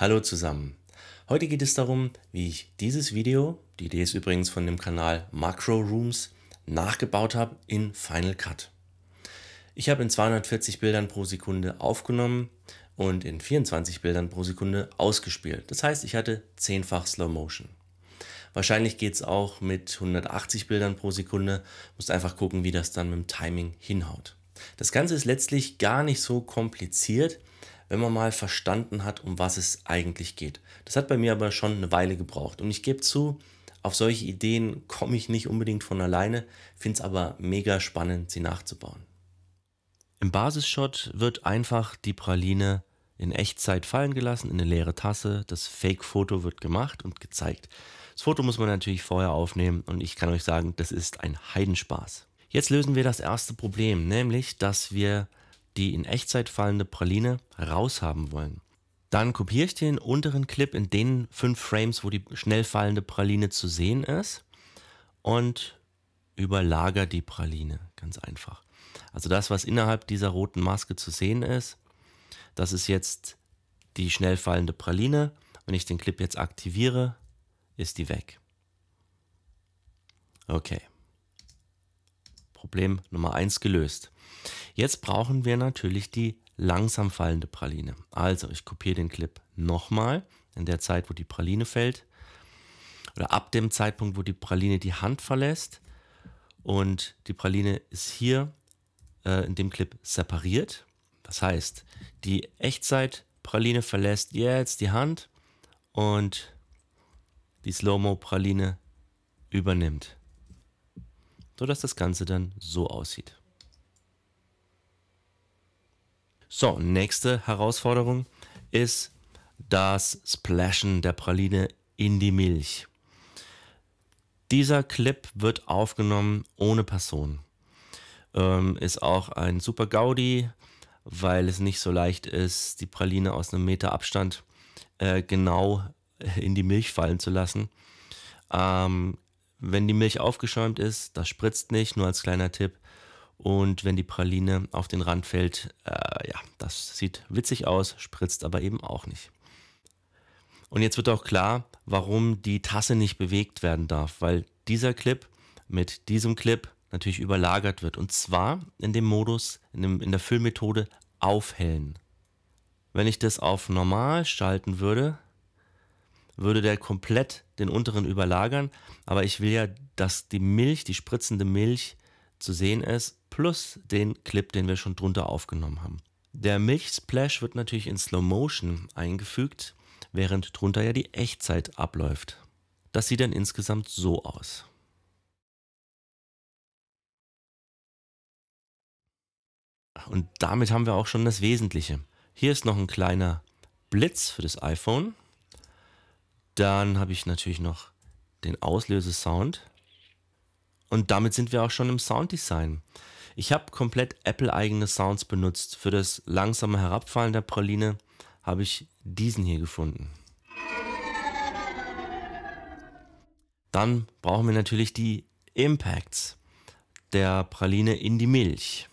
Hallo zusammen. Heute geht es darum, wie ich dieses Video, die Idee ist übrigens von dem Kanal Macro Rooms, nachgebaut habe in Final Cut. Ich habe in 240 Bildern pro Sekunde aufgenommen und in 24 Bildern pro Sekunde ausgespielt. Das heißt, ich hatte zehnfach Slow Motion. Wahrscheinlich geht es auch mit 180 Bildern pro Sekunde. Musst einfach gucken, wie das dann mit dem Timing hinhaut. Das Ganze ist letztlich gar nicht so kompliziert wenn man mal verstanden hat, um was es eigentlich geht. Das hat bei mir aber schon eine Weile gebraucht. Und ich gebe zu, auf solche Ideen komme ich nicht unbedingt von alleine, finde es aber mega spannend, sie nachzubauen. Im Basisshot wird einfach die Praline in Echtzeit fallen gelassen in eine leere Tasse. Das Fake-Foto wird gemacht und gezeigt. Das Foto muss man natürlich vorher aufnehmen und ich kann euch sagen, das ist ein Heidenspaß. Jetzt lösen wir das erste Problem, nämlich dass wir die in Echtzeit fallende Praline raushaben wollen. Dann kopiere ich den unteren Clip in den fünf Frames, wo die schnell fallende Praline zu sehen ist und überlagere die Praline, ganz einfach. Also das, was innerhalb dieser roten Maske zu sehen ist, das ist jetzt die schnell fallende Praline. Wenn ich den Clip jetzt aktiviere, ist die weg. Okay. Problem Nummer 1 gelöst. Jetzt brauchen wir natürlich die langsam fallende Praline. Also ich kopiere den Clip nochmal in der Zeit, wo die Praline fällt oder ab dem Zeitpunkt, wo die Praline die Hand verlässt und die Praline ist hier äh, in dem Clip separiert. Das heißt, die Echtzeit-Praline verlässt jetzt die Hand und die Slow-Mo-Praline übernimmt. So dass das Ganze dann so aussieht. So, nächste Herausforderung ist das Splashen der Praline in die Milch. Dieser Clip wird aufgenommen ohne Person. Ähm, ist auch ein super Gaudi, weil es nicht so leicht ist, die Praline aus einem Meter Abstand äh, genau in die Milch fallen zu lassen. Ähm, wenn die Milch aufgeschäumt ist, das spritzt nicht, nur als kleiner Tipp, und wenn die Praline auf den Rand fällt, äh, ja, das sieht witzig aus, spritzt aber eben auch nicht. Und jetzt wird auch klar, warum die Tasse nicht bewegt werden darf, weil dieser Clip mit diesem Clip natürlich überlagert wird. Und zwar in dem Modus, in, dem, in der Füllmethode aufhellen. Wenn ich das auf normal schalten würde, würde der komplett den unteren überlagern. Aber ich will ja, dass die Milch, die spritzende Milch, zu sehen ist, plus den Clip, den wir schon drunter aufgenommen haben. Der Milchsplash wird natürlich in Slow Motion eingefügt, während drunter ja die Echtzeit abläuft. Das sieht dann insgesamt so aus. Und damit haben wir auch schon das Wesentliche. Hier ist noch ein kleiner Blitz für das iPhone. Dann habe ich natürlich noch den Auslösesound. Und damit sind wir auch schon im Sounddesign. Ich habe komplett Apple-eigene Sounds benutzt. Für das langsame Herabfallen der Praline habe ich diesen hier gefunden. Dann brauchen wir natürlich die Impacts der Praline in die Milch.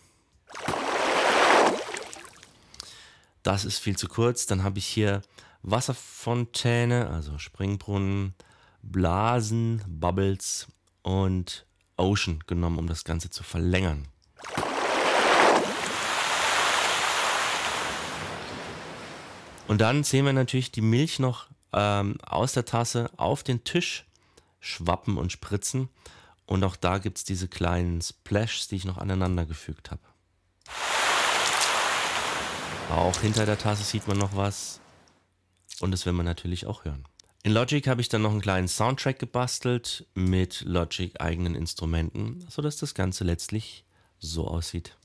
Das ist viel zu kurz. Dann habe ich hier Wasserfontäne, also Springbrunnen, Blasen, Bubbles und Ocean genommen, um das Ganze zu verlängern. Und dann sehen wir natürlich die Milch noch ähm, aus der Tasse auf den Tisch schwappen und spritzen. Und auch da gibt es diese kleinen Splashs, die ich noch aneinander gefügt habe. Auch hinter der Tasse sieht man noch was. Und das will man natürlich auch hören. In Logic habe ich dann noch einen kleinen Soundtrack gebastelt mit Logic eigenen Instrumenten, sodass das Ganze letztlich so aussieht.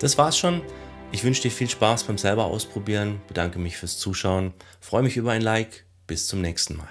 Das war's schon. Ich wünsche dir viel Spaß beim selber ausprobieren, bedanke mich fürs Zuschauen, freue mich über ein Like, bis zum nächsten Mal.